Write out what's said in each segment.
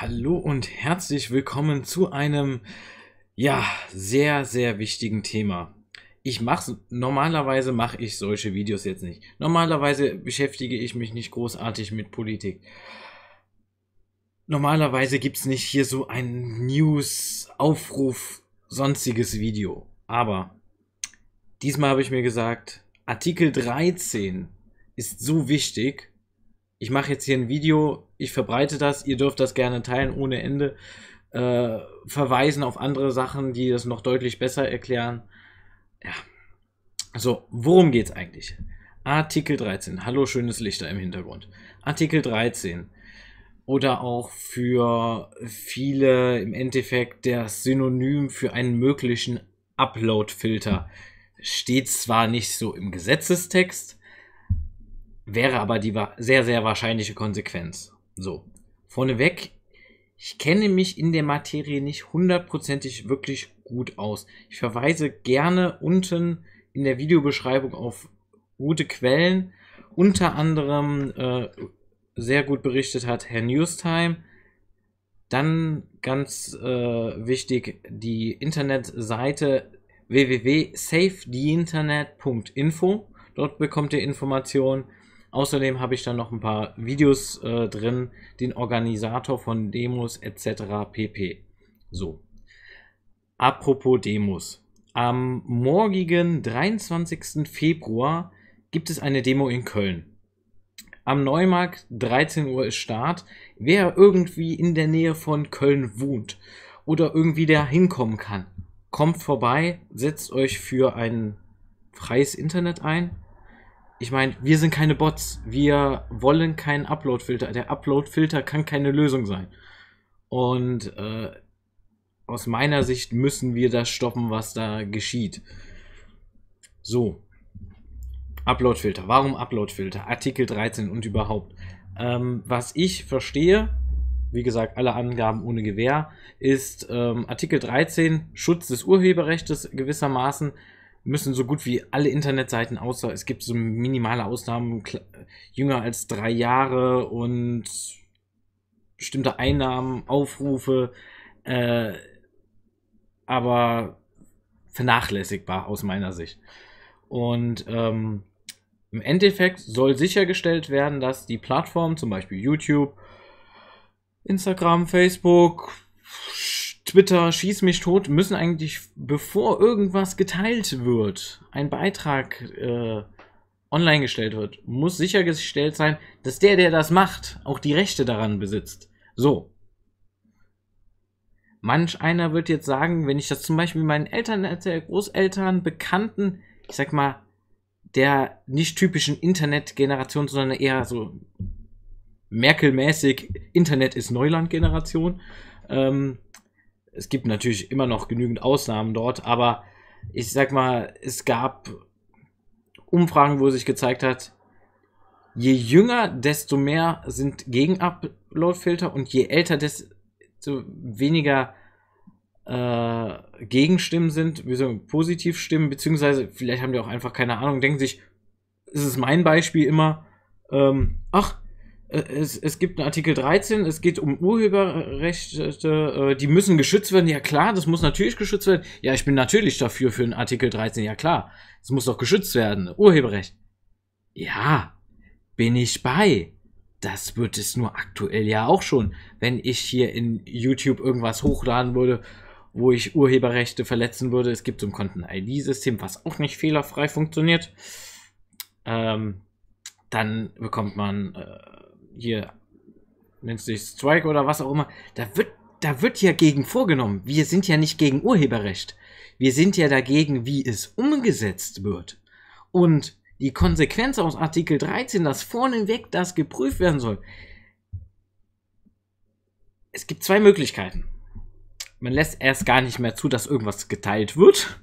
Hallo und herzlich willkommen zu einem, ja, sehr, sehr wichtigen Thema. Ich mache normalerweise mache ich solche Videos jetzt nicht. Normalerweise beschäftige ich mich nicht großartig mit Politik. Normalerweise gibt es nicht hier so ein News-Aufruf, sonstiges Video. Aber diesmal habe ich mir gesagt, Artikel 13 ist so wichtig, ich mache jetzt hier ein Video, ich verbreite das, ihr dürft das gerne teilen ohne Ende, äh, verweisen auf andere Sachen, die das noch deutlich besser erklären. Ja. So, worum geht's eigentlich? Artikel 13. Hallo, schönes Lichter im Hintergrund. Artikel 13. Oder auch für viele im Endeffekt der Synonym für einen möglichen Upload-Filter. Steht zwar nicht so im Gesetzestext, Wäre aber die sehr, sehr wahrscheinliche Konsequenz. So, vorneweg, ich kenne mich in der Materie nicht hundertprozentig wirklich gut aus. Ich verweise gerne unten in der Videobeschreibung auf gute Quellen. Unter anderem äh, sehr gut berichtet hat Herr Newstime. Dann ganz äh, wichtig die Internetseite www.safetheinternet.info. Dort bekommt ihr Informationen. Außerdem habe ich dann noch ein paar Videos äh, drin, den Organisator von Demos etc. pp. So. Apropos Demos. Am morgigen 23. Februar gibt es eine Demo in Köln. Am Neumarkt 13 Uhr ist Start. Wer irgendwie in der Nähe von Köln wohnt oder irgendwie da hinkommen kann, kommt vorbei, setzt euch für ein freies Internet ein ich meine, wir sind keine Bots. Wir wollen keinen Upload-Filter. Der Upload-Filter kann keine Lösung sein. Und äh, aus meiner Sicht müssen wir das stoppen, was da geschieht. So. Upload-Filter. Warum Upload-Filter? Artikel 13 und überhaupt. Ähm, was ich verstehe, wie gesagt, alle Angaben ohne Gewähr, ist ähm, Artikel 13 Schutz des Urheberrechts gewissermaßen müssen so gut wie alle Internetseiten außer, es gibt so minimale Ausnahmen, jünger als drei Jahre und bestimmte Einnahmen, Aufrufe, äh, aber vernachlässigbar aus meiner Sicht. Und ähm, im Endeffekt soll sichergestellt werden, dass die Plattform, zum Beispiel YouTube, Instagram, Facebook, Twitter, schieß mich tot, müssen eigentlich, bevor irgendwas geteilt wird, ein Beitrag äh, online gestellt wird, muss sichergestellt sein, dass der, der das macht, auch die Rechte daran besitzt. So. Manch einer wird jetzt sagen, wenn ich das zum Beispiel meinen Eltern erzähle, Großeltern, Bekannten, ich sag mal, der nicht typischen Internet-Generation, sondern eher so Merkel-mäßig Internet ist Neuland-Generation, ähm, es gibt natürlich immer noch genügend Ausnahmen dort, aber ich sag mal, es gab Umfragen, wo sich gezeigt hat, je jünger, desto mehr sind gegen Upload-Filter und je älter, desto weniger äh, Gegenstimmen sind, wie so Positivstimmen, beziehungsweise vielleicht haben die auch einfach keine Ahnung, denken sich, es ist mein Beispiel immer, ähm, ach, äh, es, es gibt einen Artikel 13, es geht um Urheberrechte, äh, die müssen geschützt werden. Ja klar, das muss natürlich geschützt werden. Ja, ich bin natürlich dafür für einen Artikel 13, ja klar. Es muss doch geschützt werden, Urheberrecht. Ja, bin ich bei. Das wird es nur aktuell ja auch schon. Wenn ich hier in YouTube irgendwas hochladen würde, wo ich Urheberrechte verletzen würde. Es gibt so ein Konten-ID-System, was auch nicht fehlerfrei funktioniert. Ähm, dann bekommt man... Äh, hier nennt sich Strike oder was auch immer, da wird, da wird ja gegen vorgenommen. Wir sind ja nicht gegen Urheberrecht. Wir sind ja dagegen, wie es umgesetzt wird. Und die Konsequenz aus Artikel 13, dass vorneweg das geprüft werden soll. Es gibt zwei Möglichkeiten. Man lässt erst gar nicht mehr zu, dass irgendwas geteilt wird.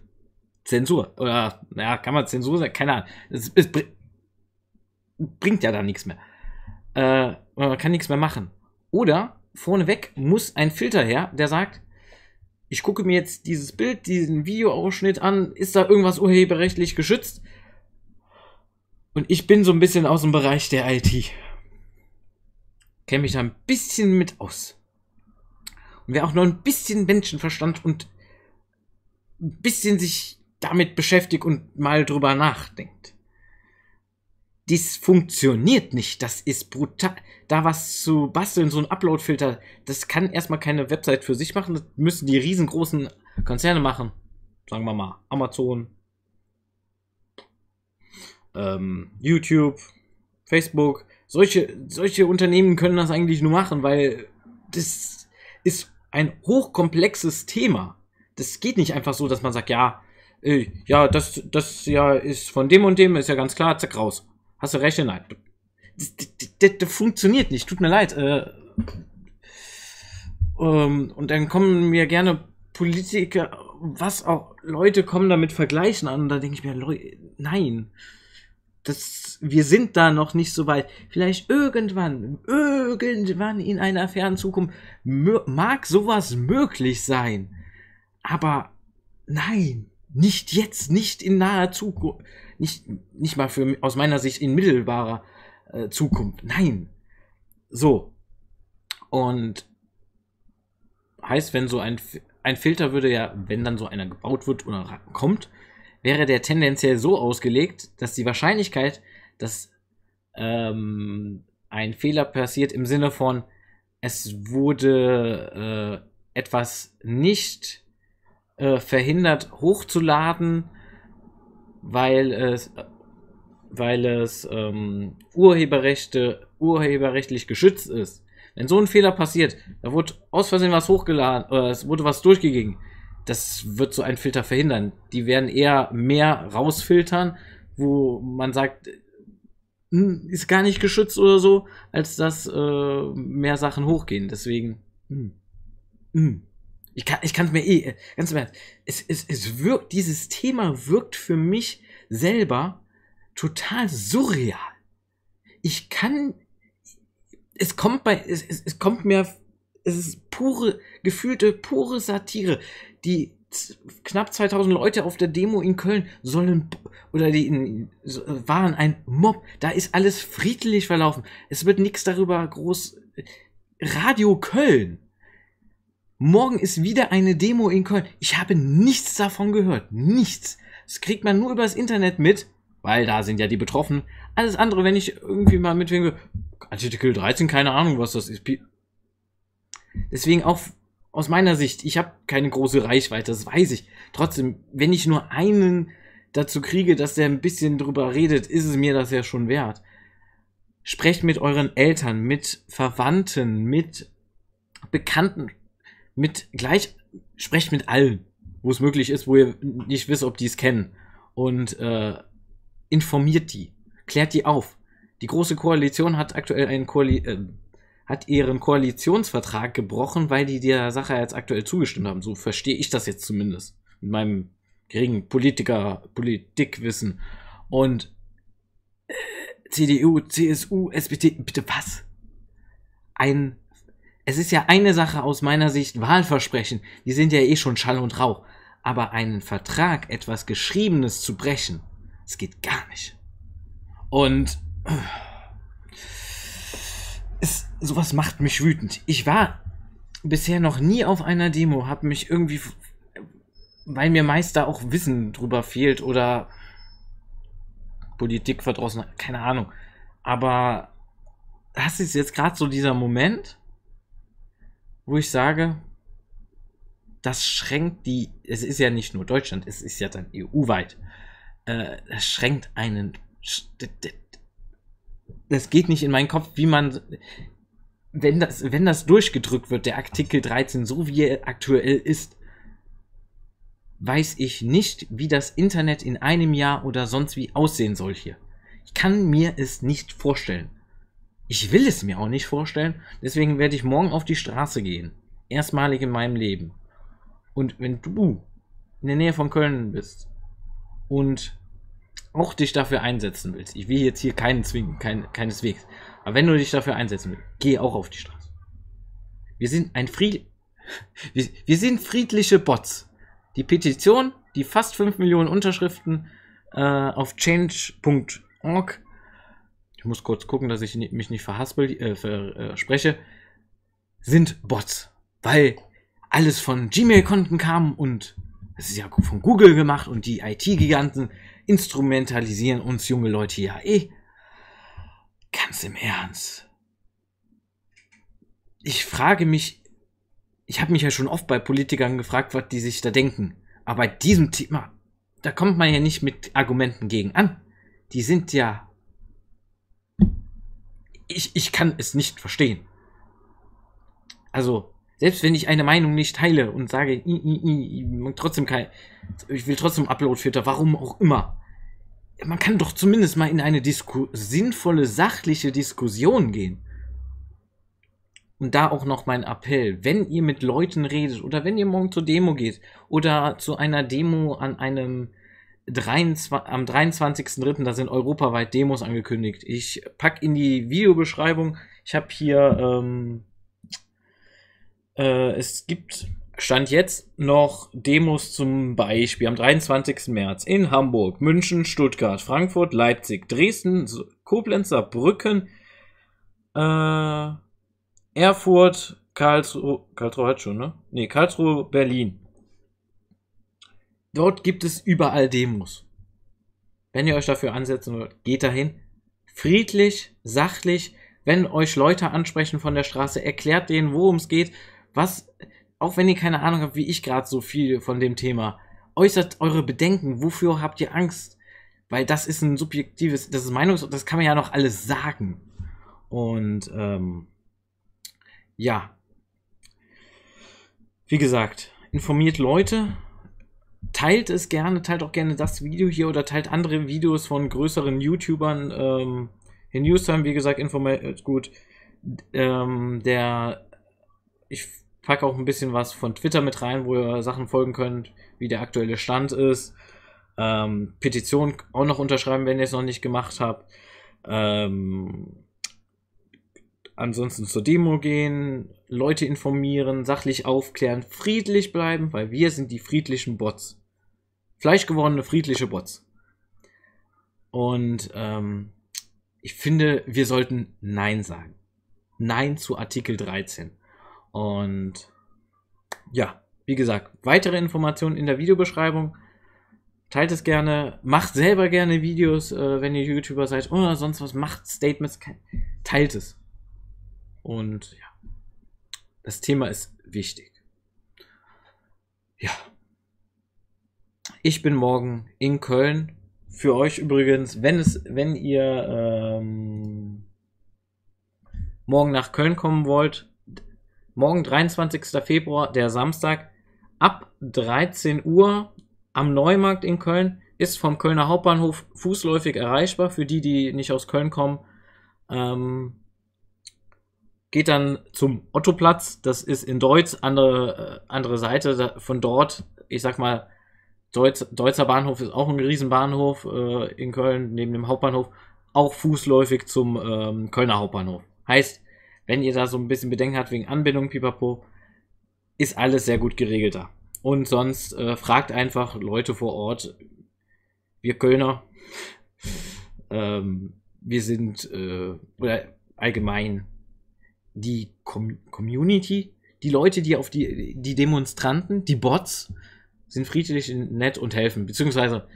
Zensur. Oder, naja, kann man Zensur sagen? Keine Ahnung. Es, es bringt ja da nichts mehr äh, man kann nichts mehr machen. Oder vorneweg muss ein Filter her, der sagt, ich gucke mir jetzt dieses Bild, diesen Videoausschnitt an, ist da irgendwas urheberrechtlich geschützt? Und ich bin so ein bisschen aus dem Bereich der IT. Kenne mich da ein bisschen mit aus. Und wer auch nur ein bisschen Menschenverstand und ein bisschen sich damit beschäftigt und mal drüber nachdenkt, dies funktioniert nicht. Das ist brutal. Da was zu basteln, so ein Upload-Filter, das kann erstmal keine Website für sich machen. Das müssen die riesengroßen Konzerne machen. Sagen wir mal Amazon, ähm, YouTube, Facebook. Solche, solche Unternehmen können das eigentlich nur machen, weil das ist ein hochkomplexes Thema. Das geht nicht einfach so, dass man sagt, ja, äh, ja, das, das ja ist von dem und dem, ist ja ganz klar, zack raus. Hast du recht? Nein. Das, das, das, das, funktioniert nicht. Tut mir leid. Äh, ähm, und dann kommen mir gerne Politiker, was auch Leute kommen damit vergleichen an. Und da denke ich mir, Leute, nein. Das, wir sind da noch nicht so weit. Vielleicht irgendwann, irgendwann in einer fernen Zukunft mag sowas möglich sein. Aber nein, nicht jetzt, nicht in naher Zukunft. Nicht, nicht mal für, aus meiner Sicht in mittelbarer äh, Zukunft. Nein. So. Und heißt, wenn so ein, ein Filter würde ja, wenn dann so einer gebaut wird oder kommt, wäre der tendenziell so ausgelegt, dass die Wahrscheinlichkeit, dass ähm, ein Fehler passiert im Sinne von, es wurde äh, etwas nicht äh, verhindert hochzuladen weil es, weil es ähm, Urheberrechte, urheberrechtlich geschützt ist. Wenn so ein Fehler passiert, da wurde aus Versehen was hochgeladen oder es wurde was durchgegeben, das wird so ein Filter verhindern. Die werden eher mehr rausfiltern, wo man sagt, hm, ist gar nicht geschützt oder so, als dass äh, mehr Sachen hochgehen. Deswegen. Mh. Hm, hm. Mh. Ich kann ich kann's mir eh, äh, ganz im Ernst, es, es, es wirkt, dieses Thema wirkt für mich selber total surreal. Ich kann, es kommt bei, es, es, es kommt mir, es ist pure, gefühlte, pure Satire. Die knapp 2000 Leute auf der Demo in Köln sollen oder die in, waren ein Mob. Da ist alles friedlich verlaufen. Es wird nichts darüber groß. Radio Köln Morgen ist wieder eine Demo in Köln. Ich habe nichts davon gehört. Nichts. Das kriegt man nur übers Internet mit, weil da sind ja die Betroffenen. Alles andere, wenn ich irgendwie mal mitwinke, Artikel 13, keine Ahnung, was das ist. Deswegen auch aus meiner Sicht, ich habe keine große Reichweite, das weiß ich. Trotzdem, wenn ich nur einen dazu kriege, dass der ein bisschen drüber redet, ist es mir das ja schon wert. Sprecht mit euren Eltern, mit Verwandten, mit Bekannten, mit gleich, sprecht mit allen, wo es möglich ist, wo ihr nicht wisst, ob die es kennen. Und äh, informiert die, klärt die auf. Die Große Koalition hat aktuell einen Koali äh, hat ihren Koalitionsvertrag gebrochen, weil die der Sache jetzt aktuell zugestimmt haben. So verstehe ich das jetzt zumindest mit meinem geringen Politiker, Politikwissen. Und äh, CDU, CSU, SPD, bitte was? Ein es ist ja eine Sache aus meiner Sicht, Wahlversprechen, die sind ja eh schon Schall und Rauch. Aber einen Vertrag, etwas Geschriebenes zu brechen, es geht gar nicht. Und äh, es, sowas macht mich wütend. Ich war bisher noch nie auf einer Demo, habe mich irgendwie, weil mir meist da auch Wissen drüber fehlt oder Politik verdrossen, keine Ahnung. Aber das ist jetzt gerade so dieser Moment, wo ich sage, das schränkt die, es ist ja nicht nur Deutschland, es ist ja dann EU-weit, äh, das schränkt einen, das geht nicht in meinen Kopf, wie man, wenn das, wenn das durchgedrückt wird, der Artikel 13, so wie er aktuell ist, weiß ich nicht, wie das Internet in einem Jahr oder sonst wie aussehen soll hier. Ich kann mir es nicht vorstellen. Ich will es mir auch nicht vorstellen, deswegen werde ich morgen auf die Straße gehen. Erstmalig in meinem Leben. Und wenn du in der Nähe von Köln bist und auch dich dafür einsetzen willst, ich will jetzt hier keinen zwingen, kein, keineswegs, aber wenn du dich dafür einsetzen willst, geh auch auf die Straße. Wir sind ein Fried wir, wir, sind friedliche Bots. Die Petition, die fast 5 Millionen Unterschriften äh, auf change.org ich muss kurz gucken, dass ich mich nicht verhaspel, äh, verspreche, äh, sind Bots. Weil alles von Gmail-Konten kam und es ist ja von Google gemacht und die IT-Giganten instrumentalisieren uns junge Leute ja eh. Ganz im Ernst. Ich frage mich, ich habe mich ja schon oft bei Politikern gefragt, was die sich da denken. Aber bei diesem Thema, da kommt man ja nicht mit Argumenten gegen an. Die sind ja ich, ich kann es nicht verstehen. Also, selbst wenn ich eine Meinung nicht teile und sage, i, i, i, trotzdem kein, ich will trotzdem Upload-Filter, warum auch immer. Man kann doch zumindest mal in eine Disku sinnvolle, sachliche Diskussion gehen. Und da auch noch mein Appell, wenn ihr mit Leuten redet oder wenn ihr morgen zur Demo geht oder zu einer Demo an einem 23, am 23.03. da sind europaweit Demos angekündigt. Ich packe in die Videobeschreibung. Ich habe hier, ähm, äh, es gibt Stand jetzt noch Demos zum Beispiel am 23. März in Hamburg, München, Stuttgart, Frankfurt, Leipzig, Dresden, Koblenz, Saarbrücken, äh, Erfurt, Karlsruhe, Karlsruhe hat schon, ne? Ne, Karlsruhe, Berlin. Dort gibt es überall Demos. Wenn ihr euch dafür ansetzen wollt, geht dahin. Friedlich, sachlich, wenn euch Leute ansprechen von der Straße, erklärt denen, worum es geht, was, auch wenn ihr keine Ahnung habt, wie ich gerade so viel von dem Thema, äußert eure Bedenken, wofür habt ihr Angst? Weil das ist ein subjektives, das ist Meinungs- das kann man ja noch alles sagen. Und ähm, ja, wie gesagt, informiert Leute, teilt es gerne, teilt auch gerne das Video hier oder teilt andere Videos von größeren YouTubern. Ähm, in Newstime, wie gesagt, informiert gut. Ähm, der, ich packe auch ein bisschen was von Twitter mit rein, wo ihr Sachen folgen könnt, wie der aktuelle Stand ist. Ähm, Petition auch noch unterschreiben, wenn ihr es noch nicht gemacht habt. Ähm, Ansonsten zur Demo gehen, Leute informieren, sachlich aufklären, friedlich bleiben, weil wir sind die friedlichen Bots. Fleischgewordene friedliche Bots. Und ähm, ich finde, wir sollten Nein sagen. Nein zu Artikel 13. Und ja, wie gesagt, weitere Informationen in der Videobeschreibung. Teilt es gerne, macht selber gerne Videos, äh, wenn ihr YouTuber seid oder sonst was, macht Statements, teilt es. Und ja, das Thema ist wichtig. Ja. Ich bin morgen in Köln. Für euch übrigens, wenn es, wenn ihr ähm, morgen nach Köln kommen wollt, morgen 23. Februar, der Samstag, ab 13 Uhr am Neumarkt in Köln, ist vom Kölner Hauptbahnhof fußläufig erreichbar für die, die nicht aus Köln kommen. Ähm, geht dann zum Ottoplatz. Das ist in Deutsch, andere, äh, andere Seite von dort. Ich sag mal, Deutz, Deutzer Bahnhof ist auch ein Riesenbahnhof äh, in Köln, neben dem Hauptbahnhof. Auch fußläufig zum ähm, Kölner Hauptbahnhof. Heißt, wenn ihr da so ein bisschen Bedenken habt wegen Anbindung, pipapo, ist alles sehr gut geregelt da. Und sonst äh, fragt einfach Leute vor Ort. Wir Kölner, ähm, wir sind äh, allgemein die Com Community, die Leute, die auf die, die Demonstranten, die Bots, sind friedlich nett und helfen. Beziehungsweise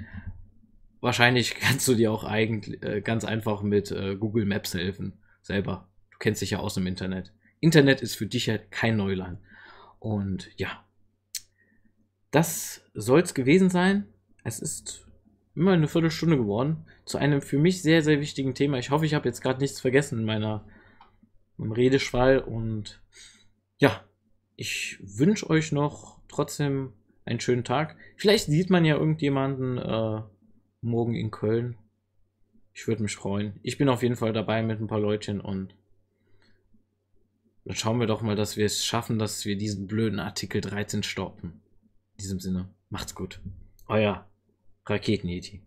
wahrscheinlich kannst du dir auch eigentlich äh, ganz einfach mit äh, Google Maps helfen. Selber. Du kennst dich ja aus dem Internet. Internet ist für dich ja halt kein Neuland. Und ja. Das soll es gewesen sein. Es ist immer eine Viertelstunde geworden zu einem für mich sehr, sehr wichtigen Thema. Ich hoffe, ich habe jetzt gerade nichts vergessen in meiner im Redeschwall. Und ja, ich wünsche euch noch trotzdem einen schönen Tag. Vielleicht sieht man ja irgendjemanden äh, morgen in Köln. Ich würde mich freuen. Ich bin auf jeden Fall dabei mit ein paar Leutchen und dann schauen wir doch mal, dass wir es schaffen, dass wir diesen blöden Artikel 13 stoppen. In diesem Sinne, macht's gut. Euer Raketen-Yeti.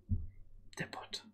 Der Bot.